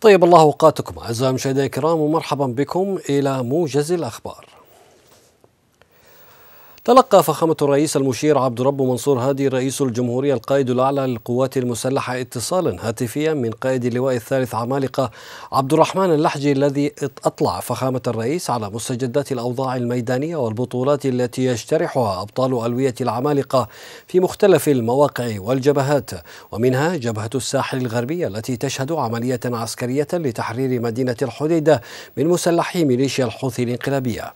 طيب الله اوقاتكم اعزائي المشاهدين الكرام ومرحبا بكم الى موجز الاخبار. تلقى فخامة الرئيس المشير عبد رب منصور هادي رئيس الجمهورية القائد الأعلى للقوات المسلحة اتصالا هاتفيا من قائد اللواء الثالث عمالقة عبد الرحمن اللحجي الذي أطلع فخامة الرئيس على مستجدات الأوضاع الميدانية والبطولات التي يشترحها أبطال ألوية العمالقة في مختلف المواقع والجبهات ومنها جبهة الساحل الغربية التي تشهد عملية عسكرية لتحرير مدينة الحديدة من مسلحي ميليشيا الحوثي الانقلابية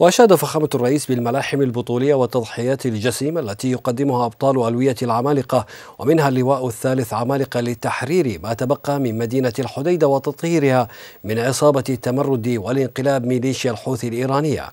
وأشاد فخامة الرئيس بالملاحم البطولية والتضحيات الجسيمة التي يقدمها أبطال ألوية العمالقة ومنها اللواء الثالث عمالقة لتحرير ما تبقى من مدينة الحديدة وتطهيرها من عصابة التمرد والانقلاب ميليشيا الحوثي الإيرانية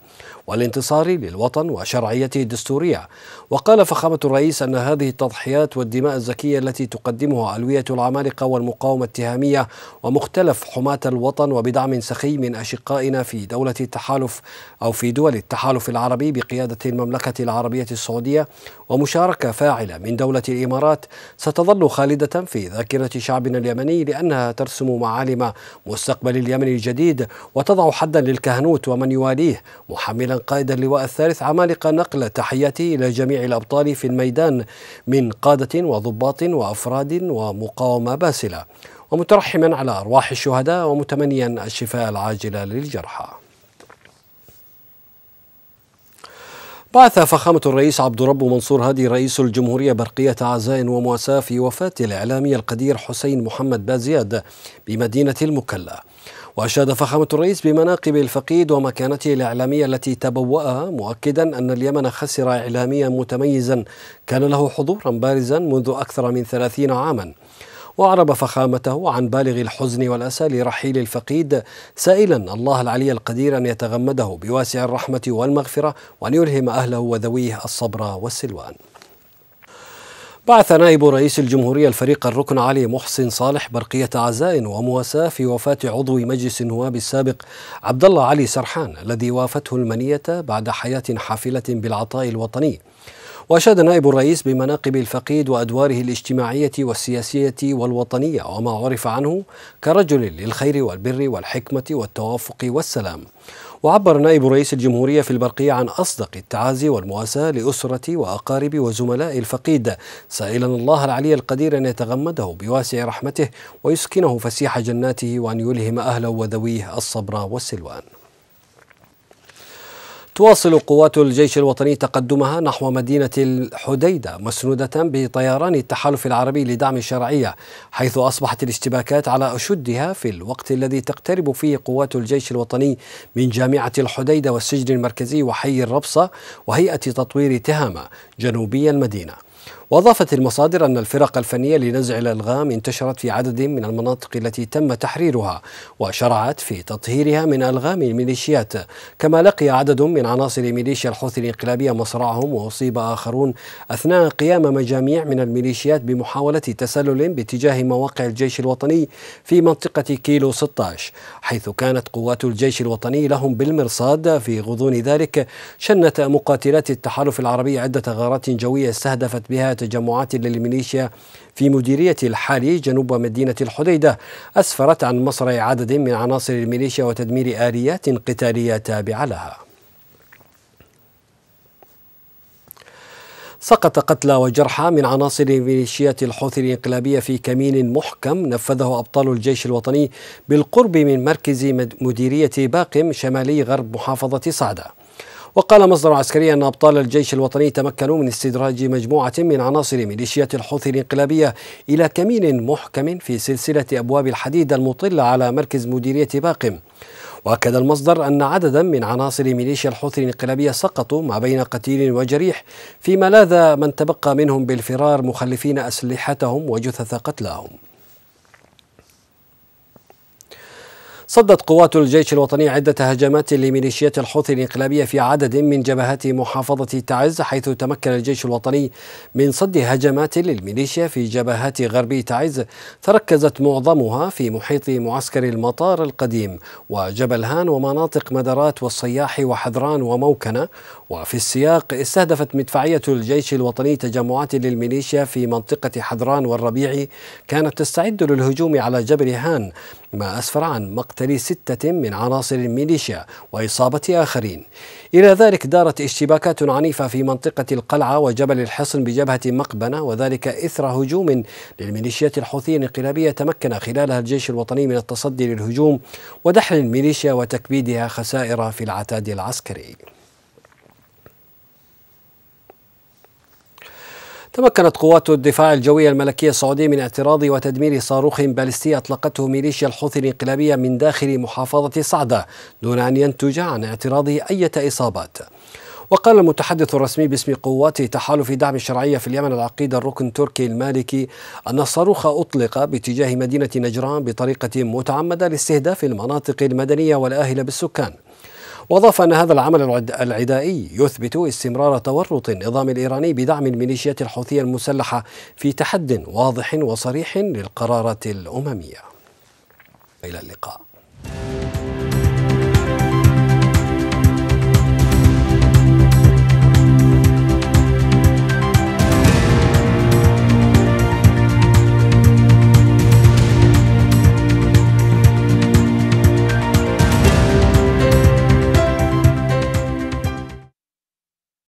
والانتصار للوطن وشرعيته الدستورية وقال فخامة الرئيس أن هذه التضحيات والدماء الزكية التي تقدمها ألوية العمالقة والمقاومة التهامية ومختلف حماة الوطن وبدعم سخي من أشقائنا في دولة التحالف أو في دول التحالف العربي بقيادة المملكة العربية السعودية ومشاركة فاعلة من دولة الإمارات ستظل خالدة في ذاكرة شعبنا اليمني لأنها ترسم معالم مستقبل اليمن الجديد وتضع حدا للكهنوت ومن يواليه محملا قائد اللواء الثالث عمالقة نقل تحياته إلى جميع الأبطال في الميدان من قادة وضباط وأفراد ومقاومة باسلة ومترحما على أرواح الشهداء ومتمنيا الشفاء العاجل للجرحى بعث فخامة الرئيس عبد ربه منصور هادي رئيس الجمهورية برقية عزاء ومواساة في وفاة الإعلامي القدير حسين محمد بازياد بمدينة المكلا وأشاد فخامة الرئيس بمناقب الفقيد ومكانته الإعلامية التي تبوأها مؤكدا أن اليمن خسر إعلاميا متميزا كان له حضورا بارزا منذ أكثر من ثلاثين عاما وأعرب فخامته عن بالغ الحزن والأسى لرحيل الفقيد سائلا الله العلي القدير أن يتغمده بواسع الرحمة والمغفرة وأن يلهم أهله وذويه الصبر والسلوان بعث نائب رئيس الجمهورية الفريق الركن علي محسن صالح برقية عزاء ومواساة في وفاة عضو مجلس النواب السابق عبد الله علي سرحان الذي وافته المنية بعد حياة حافلة بالعطاء الوطني وأشاد نائب الرئيس بمناقب الفقيد وأدواره الاجتماعية والسياسية والوطنية وما عرف عنه كرجل للخير والبر والحكمة والتوافق والسلام وعبر نائب رئيس الجمهورية في البرقية عن أصدق التعازي والمواساة لأسرتي وأقاربي وزملاء الفقيد سائلا الله العلي القدير أن يتغمده بواسع رحمته ويسكنه فسيح جناته وأن يلهم أهله وذويه الصبر والسلوان تواصل قوات الجيش الوطني تقدمها نحو مدينة الحديدة مسنودة بطيران التحالف العربي لدعم الشرعية حيث أصبحت الاشتباكات على أشدها في الوقت الذي تقترب فيه قوات الجيش الوطني من جامعة الحديدة والسجن المركزي وحي الربصة وهيئة تطوير تهامة جنوبي المدينة وأضافت المصادر أن الفرق الفنية لنزع الألغام انتشرت في عدد من المناطق التي تم تحريرها وشرعت في تطهيرها من ألغام الميليشيات كما لقي عدد من عناصر ميليشيا الحوثي الانقلابية مصرعهم وأصيب آخرون أثناء قيام مجاميع من الميليشيات بمحاولة تسلل باتجاه مواقع الجيش الوطني في منطقة كيلو 16 حيث كانت قوات الجيش الوطني لهم بالمرصاد في غضون ذلك شنت مقاتلات التحالف العربي عدة غارات جوية استهدفت بها تجمعات للميليشيا في مديرية الحالي جنوب مدينة الحديدة أسفرت عن مصرع عدد من عناصر الميليشيا وتدمير آليات قتالية تابعة لها سقط قتلى وجرحى من عناصر ميليشيات الحوثي الانقلابية في كمين محكم نفذه أبطال الجيش الوطني بالقرب من مركز مديرية باقم شمالي غرب محافظة صعدة وقال مصدر عسكري أن أبطال الجيش الوطني تمكنوا من استدراج مجموعة من عناصر ميليشيات الحوثي الانقلابية إلى كمين محكم في سلسلة أبواب الحديد المطلة على مركز مديرية باقم وأكد المصدر أن عددا من عناصر ميليشيا الحوثي الانقلابية سقطوا ما بين قتيل وجريح فيما لاذ من تبقى منهم بالفرار مخلفين أسلحتهم وجثث قتلاهم صدت قوات الجيش الوطني عدة هجمات لميليشيات الحوثي الإنقلابية في عدد من جبهات محافظة تعز حيث تمكن الجيش الوطني من صد هجمات للميليشيا في جبهات غربي تعز تركزت معظمها في محيط معسكر المطار القديم وجبل هان ومناطق مدرات والصياح وحذران وموكنة وفي السياق استهدفت مدفعية الجيش الوطني تجمعات للميليشيا في منطقة حذران والربيع كانت تستعد للهجوم على جبل هان ما أسفر عن مقتل قتل ستة من عناصر الميليشيا وإصابة آخرين إلى ذلك دارت اشتباكات عنيفة في منطقة القلعة وجبل الحصن بجبهة مقبنة وذلك إثر هجوم للميليشيات الحوثية الانقلابية تمكن خلالها الجيش الوطني من التصدي للهجوم ودحر الميليشيا وتكبيدها خسائر في العتاد العسكري تمكنت قوات الدفاع الجوي الملكية السعودية من اعتراض وتدمير صاروخ باليستي أطلقته ميليشيا الحوثي الانقلابية من داخل محافظة صعدة دون أن ينتج عن اعتراضه أي إصابات وقال المتحدث الرسمي باسم قوات تحالف دعم الشرعية في اليمن العقيد الركن التركي المالكي أن الصاروخ أطلق باتجاه مدينة نجران بطريقة متعمدة لاستهداف المناطق المدنية والآهلة بالسكان وأضاف أن هذا العمل العدائي يثبت استمرار تورط النظام الإيراني بدعم الميليشيات الحوثية المسلحة في تحد واضح وصريح للقرارات الأممية إلى اللقاء